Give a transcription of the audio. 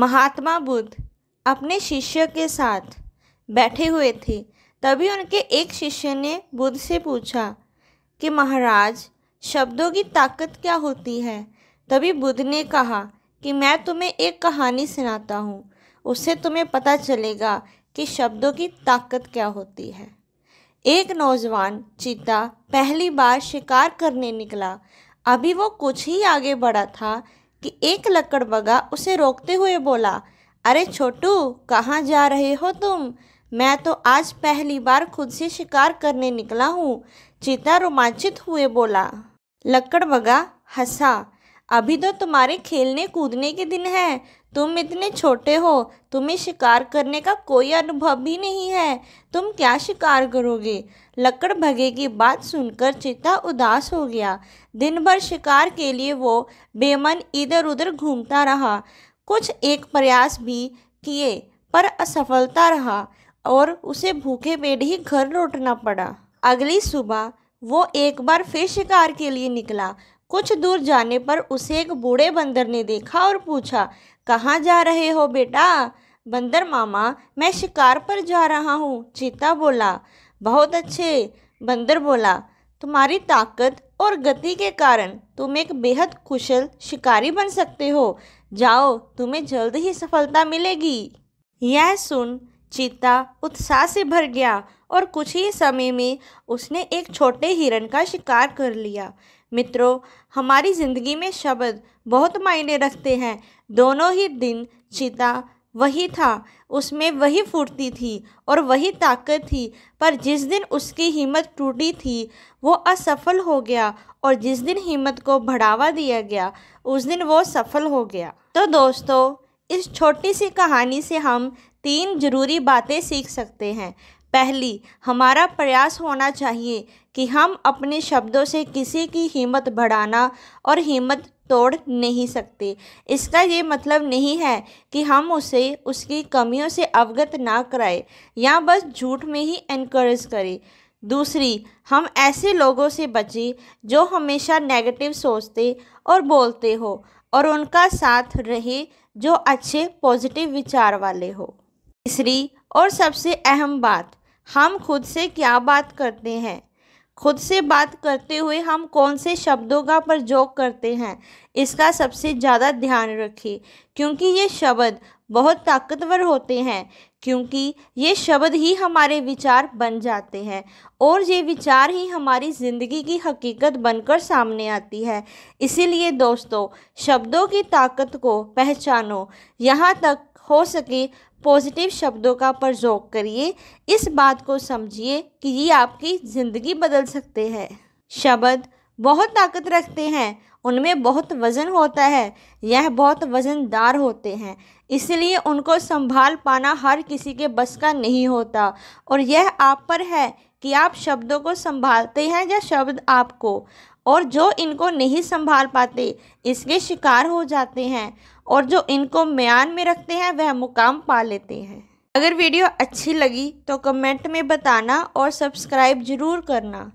महात्मा बुद्ध अपने शिष्य के साथ बैठे हुए थे तभी उनके एक शिष्य ने बुद्ध से पूछा कि महाराज शब्दों की ताकत क्या होती है तभी बुद्ध ने कहा कि मैं तुम्हें एक कहानी सुनाता हूँ उससे तुम्हें पता चलेगा कि शब्दों की ताकत क्या होती है एक नौजवान चीता पहली बार शिकार करने निकला अभी वो कुछ ही आगे बढ़ा था कि एक लकड़बगा उसे रोकते हुए बोला अरे छोटू कहाँ जा रहे हो तुम मैं तो आज पहली बार खुद से शिकार करने निकला हूँ चीता रोमांचित हुए बोला लकड़बगा हंसा अभी तो तुम्हारे खेलने कूदने के दिन हैं तुम इतने छोटे हो तुम्हें शिकार करने का कोई अनुभव भी नहीं है तुम क्या शिकार करोगे लकड़ भगे की बात सुनकर चिता उदास हो गया दिन भर शिकार के लिए वो बेमन इधर उधर घूमता रहा कुछ एक प्रयास भी किए पर असफलता रहा और उसे भूखे पेट ही घर लौटना पड़ा अगली सुबह वो एक बार फिर शिकार के लिए निकला कुछ दूर जाने पर उसे एक बूढ़े बंदर ने देखा और पूछा कहाँ जा रहे हो बेटा बंदर मामा मैं शिकार पर जा रहा हूँ चीता बोला बहुत अच्छे बंदर बोला तुम्हारी ताकत और गति के कारण तुम एक बेहद कुशल शिकारी बन सकते हो जाओ तुम्हें जल्द ही सफलता मिलेगी यह सुन चीता उत्साह से भर गया और कुछ ही समय में उसने एक छोटे हिरण का शिकार कर लिया मित्रों हमारी ज़िंदगी में शब्द बहुत मायने रखते हैं दोनों ही दिन चिता वही था उसमें वही फुर्ती थी और वही ताकत थी पर जिस दिन उसकी हिम्मत टूटी थी वो असफल हो गया और जिस दिन हिम्मत को बढ़ावा दिया गया उस दिन वो सफल हो गया तो दोस्तों इस छोटी सी कहानी से हम तीन ज़रूरी बातें सीख सकते हैं पहली हमारा प्रयास होना चाहिए कि हम अपने शब्दों से किसी की हिम्मत बढ़ाना और हिम्मत तोड़ नहीं सकते इसका ये मतलब नहीं है कि हम उसे उसकी कमियों से अवगत ना कराए या बस झूठ में ही इनक्रेज करें दूसरी हम ऐसे लोगों से बचें जो हमेशा नेगेटिव सोचते और बोलते हो और उनका साथ रहे जो अच्छे पॉजिटिव विचार वाले हो तीसरी और सबसे अहम बात हम खुद से क्या बात करते हैं खुद से बात करते हुए हम कौन से शब्दों का प्रयोग करते हैं इसका सबसे ज़्यादा ध्यान रखिए क्योंकि ये शब्द बहुत ताकतवर होते हैं क्योंकि ये शब्द ही हमारे विचार बन जाते हैं और ये विचार ही हमारी ज़िंदगी की हकीकत बनकर सामने आती है इसीलिए दोस्तों शब्दों की ताकत को पहचानो यहाँ तक हो सके पॉजिटिव शब्दों का प्रयोग करिए इस बात को समझिए कि ये आपकी ज़िंदगी बदल सकते हैं शब्द बहुत ताकत रखते हैं उनमें बहुत वज़न होता है यह बहुत वज़नदार होते हैं इसलिए उनको संभाल पाना हर किसी के बस का नहीं होता और यह आप पर है कि आप शब्दों को संभालते हैं या शब्द आपको और जो इनको नहीं संभाल पाते इसके शिकार हो जाते हैं और जो इनको म्यान में रखते हैं वह मुकाम पा लेते हैं अगर वीडियो अच्छी लगी तो कमेंट में बताना और सब्सक्राइब ज़रूर करना